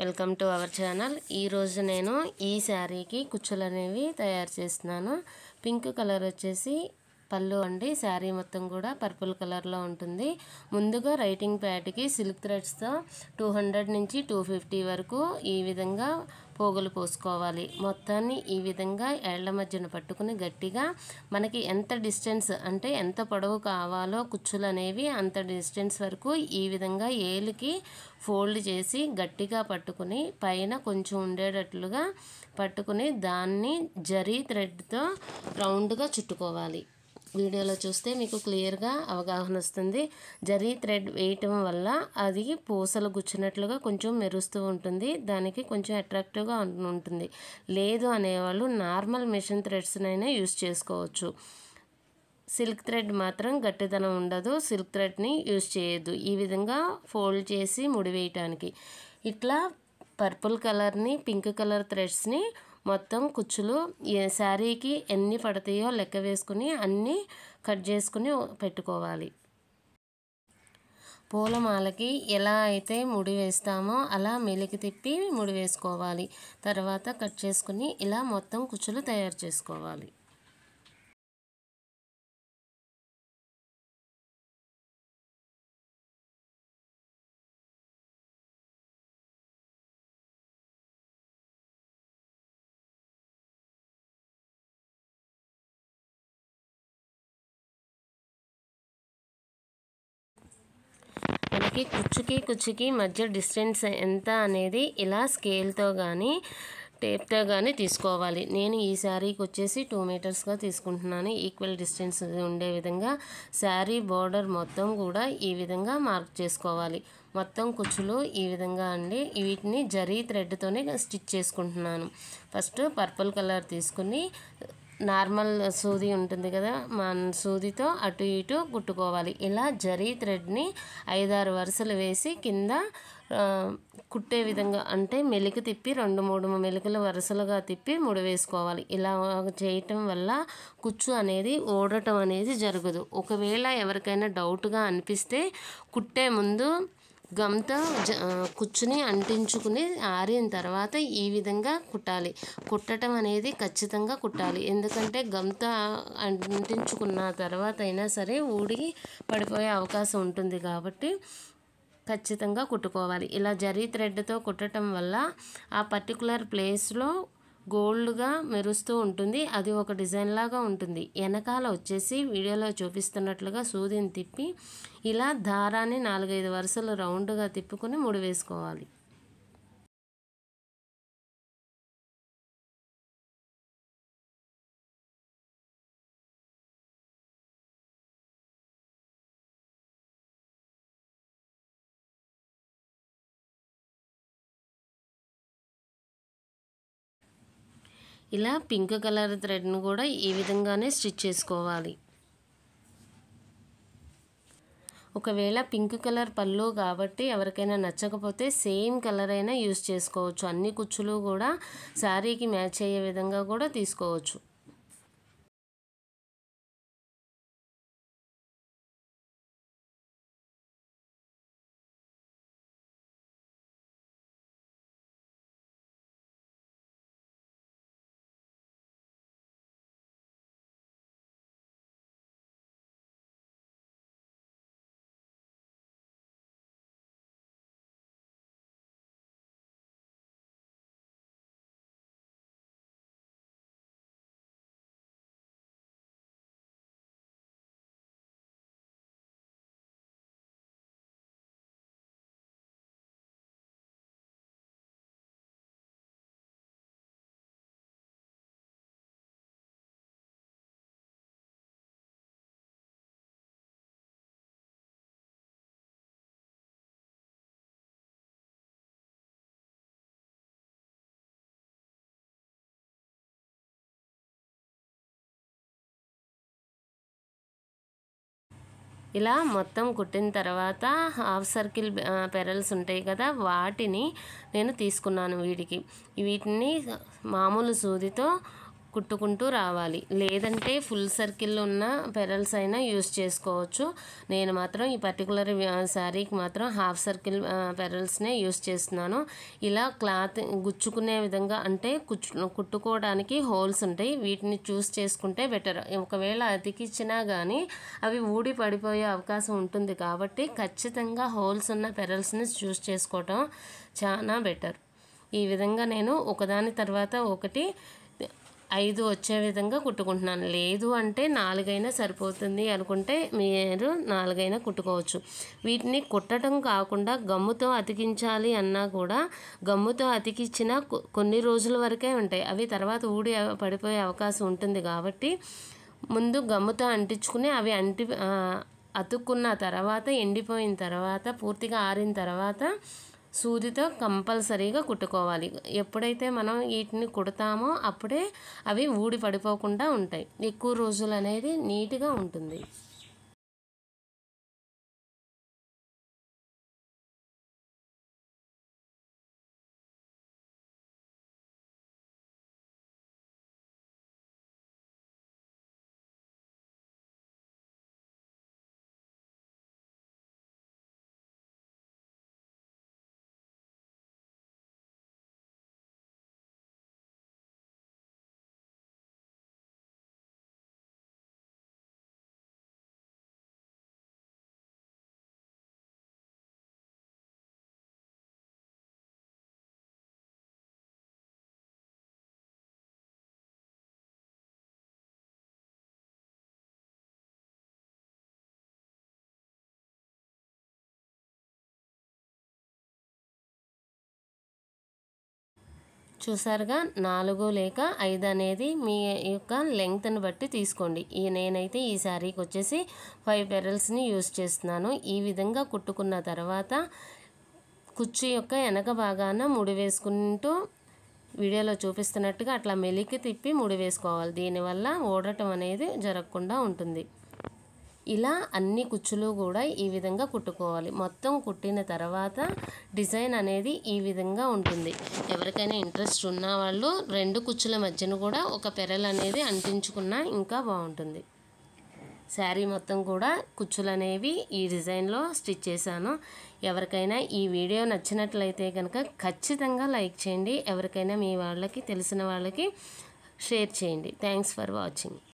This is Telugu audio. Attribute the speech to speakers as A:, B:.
A: వెల్కమ్ టు అవర్ ఛానల్ ఈరోజు నేను ఈ శారీకి కుచ్చులు అనేవి తయారు చేస్తున్నాను పింక్ కలర్ వచ్చేసి పళ్ళు అండి శారీ మొత్తం కూడా పర్పుల్ కలర్లో ఉంటుంది ముందుగా రైటింగ్ ప్యాడ్కి సిల్క్ థ్రెడ్స్తో టూ హండ్రెడ్ నుంచి టూ ఫిఫ్టీ వరకు ఈ విధంగా పోగులు పోసుకోవాలి మొత్తాన్ని ఈ విధంగా ఏళ్ల మధ్యన పట్టుకుని గట్టిగా మనకి ఎంత డిస్టెన్స్ అంటే ఎంత పొడవు కావాలో కుచ్చులు అనేవి అంత డిస్టెన్స్ వరకు ఈ విధంగా ఏలికి ఫోల్డ్ చేసి గట్టిగా పట్టుకుని పైన కొంచెం ఉండేటట్లుగా పట్టుకుని దాన్ని జరీ థ్రెడ్తో రౌండ్గా చుట్టుకోవాలి వీడియోలో చూస్తే మీకు క్లియర్గా అవగాహన వస్తుంది జరీ థ్రెడ్ వేయటం వల్ల అది పూసలు గుచ్చినట్లుగా కొంచెం మెరుస్తూ ఉంటుంది దానికి కొంచెం అట్రాక్టివ్గా ఉంటుంది లేదు అనేవాళ్ళు నార్మల్ మిషన్ థ్రెడ్స్నైనా యూజ్ చేసుకోవచ్చు సిల్క్ థ్రెడ్ మాత్రం గట్టిదనం ఉండదు సిల్క్ థ్రెడ్ని యూజ్ చేయొద్దు ఈ విధంగా ఫోల్డ్ చేసి ముడివేయటానికి ఇట్లా పర్పుల్ కలర్ని పింక్ కలర్ థ్రెడ్స్ని మొత్తం కుచ్చులు ఏ శారీకి ఎన్ని పడతాయో లెక్క వేసుకుని అన్నీ కట్ చేసుకుని పెట్టుకోవాలి పూలమాలకి ఎలా అయితే ముడి వేస్తామో అలా మెలికి తిప్పి ముడి వేసుకోవాలి తర్వాత కట్ చేసుకుని ఇలా మొత్తం కుచ్చులు తయారు చేసుకోవాలి మనకి కుచ్చుకి కుచ్చుకి మధ్య డిస్టెన్స్ ఎంత అనేది ఇలా స్కేల్తో కానీ టేప్తో కానీ తీసుకోవాలి నేను ఈ శారీకి వచ్చేసి టూ మీటర్స్గా తీసుకుంటున్నాను ఈక్వల్ డిస్టెన్స్ ఉండే విధంగా శారీ బోర్డర్ మొత్తం కూడా ఈ విధంగా మార్క్ చేసుకోవాలి మొత్తం కుచ్చులు ఈ విధంగా అండి వీటిని జరీ థ్రెడ్తోనే స్టిచ్ చేసుకుంటున్నాను ఫస్ట్ పర్పుల్ కలర్ తీసుకుని నార్మల్ సూది ఉంటుంది కదా మన సూదితో అటు ఇటు కుట్టుకోవాలి ఇలా జరీ థ్రెడ్ని ఐదారు వరుసలు వేసి కింద కుట్టే విధంగా అంటే మెలికి తిప్పి రెండు మూడు మెలికలు వరుసలుగా తిప్పి ముడివేసుకోవాలి ఇలా చేయటం వల్ల కుచ్చు అనేది ఓడటం అనేది జరగదు ఒకవేళ ఎవరికైనా డౌట్గా అనిపిస్తే కుట్టే ముందు గమ్తో కూర్చుని అంటించుకుని ఆరిన తర్వాత ఈ విధంగా కుట్టాలి కుట్టడం అనేది ఖచ్చితంగా కుట్టాలి ఎందుకంటే గమ్తో అంటించుకున్న తర్వాత అయినా సరే ఊడికి పడిపోయే అవకాశం ఉంటుంది కాబట్టి ఖచ్చితంగా కుట్టుకోవాలి ఇలా జరీ థ్రెడ్తో కుట్టడం వల్ల ఆ పర్టికులర్ ప్లేస్లో గోల్డ్గా మెరుస్తూ ఉంటుంది అది ఒక డిజైన్ లాగా ఉంటుంది వెనకాల వచ్చేసి వీడియోలో చూపిస్తున్నట్లుగా సూదిని తిప్పి ఇలా దారాన్ని నాలుగైదు వరుసలు రౌండ్గా తిప్పుకొని ముడి వేసుకోవాలి ఇలా పింక్ కలర్ థ్రెడ్ను కూడా ఈ విధంగానే స్టిచ్ చేసుకోవాలి ఒకవేళ పింక్ కలర్ పళ్ళు కాబట్టి ఎవరికైనా నచ్చకపోతే సేమ్ కలర్ అయినా యూస్ చేసుకోవచ్చు అన్ని కుచ్చులు కూడా శారీకి మ్యాచ్ అయ్యే విధంగా కూడా తీసుకోవచ్చు ఇలా మొత్తం కుట్టిన తర్వాత హాఫ్ సర్కిల్ పెరల్స్ ఉంటాయి కదా వాటిని నేను తీసుకున్నాను వీటికి వీటిని మామూలు సూదితో కుట్టుకుంటూ రావాలి లేదంటే ఫుల్ సర్కిల్ ఉన్న పెరల్స్ అయినా యూస్ చేసుకోవచ్చు నేను మాత్రం ఈ పర్టికులర్ శారీకి మాత్రం హాఫ్ సర్కిల్ పెరల్స్నే యూస్ చేస్తున్నాను ఇలా క్లాత్ గుచ్చుకునే విధంగా అంటే కుచ్చు కుట్టుకోవడానికి హోల్స్ ఉంటాయి వీటిని చూస్ చేసుకుంటే బెటర్ ఒకవేళ అతికిచ్చినా కానీ అవి ఊడి పడిపోయే అవకాశం ఉంటుంది కాబట్టి ఖచ్చితంగా హోల్స్ ఉన్న పెరల్స్ని చూస్ చేసుకోవటం చాలా బెటర్ ఈ విధంగా నేను ఒకదాని తర్వాత ఒకటి ఐదు వచ్చే విధంగా కుట్టుకుంటున్నాను లేదు అంటే నాలుగైనా సరిపోతుంది అనుకుంటే మీరు నాలుగైనా కుట్టుకోవచ్చు వీటిని కుట్టడం కాకుండా గమ్ముతో అతికించాలి అన్నా కూడా గమ్ముతో అతికించిన కొన్ని రోజుల వరకే ఉంటాయి అవి తర్వాత ఊడి పడిపోయే అవకాశం ఉంటుంది కాబట్టి ముందు గమ్ముతో అంటించుకుని అవి అంటి అతుక్కున్న తర్వాత ఎండిపోయిన తర్వాత పూర్తిగా ఆరిన తర్వాత సూదితో కంపల్సరీగా కుట్టుకోవాలి ఎప్పుడైతే మనం వీటిని కుడతామో అప్పుడే అవి ఊడి పడిపోకుండా ఉంటాయి ఎక్కువ రోజులు అనేది నీట్గా ఉంటుంది చూసారుగా నాలుగు లేక ఐదు అనేది మీ యొక్క లెంగ్త్ని బట్టి తీసుకోండి ఈ నేనైతే ఈ శారీకి వచ్చేసి ఫైవ్ పెరల్స్ని యూజ్ చేస్తున్నాను ఈ విధంగా కుట్టుకున్న తర్వాత కుచ్చు యొక్క వెనక భాగాన ముడి వేసుకుంటూ వీడియోలో చూపిస్తున్నట్టుగా అట్లా మెలికి తిప్పి ముడి వేసుకోవాలి దీనివల్ల ఓడటం అనేది జరగకుండా ఉంటుంది ఇలా అన్ని కుచ్చులు కూడా ఈ విధంగా కుట్టుకోవాలి మొత్తం కుట్టిన తర్వాత డిజైన్ అనేది ఈ విధంగా ఉంటుంది ఎవరికైనా ఇంట్రెస్ట్ ఉన్న వాళ్ళు రెండు కుచ్చుల మధ్యన కూడా ఒక పెరలు అనేది అంటించుకున్నా ఇంకా బాగుంటుంది శారీ మొత్తం కూడా కుచ్చులు అనేవి ఈ డిజైన్లో స్టిచ్ చేశాను ఎవరికైనా ఈ వీడియో నచ్చినట్లయితే కనుక ఖచ్చితంగా లైక్ చేయండి ఎవరికైనా మీ వాళ్ళకి తెలిసిన వాళ్ళకి షేర్ చేయండి థ్యాంక్స్ ఫర్ వాచింగ్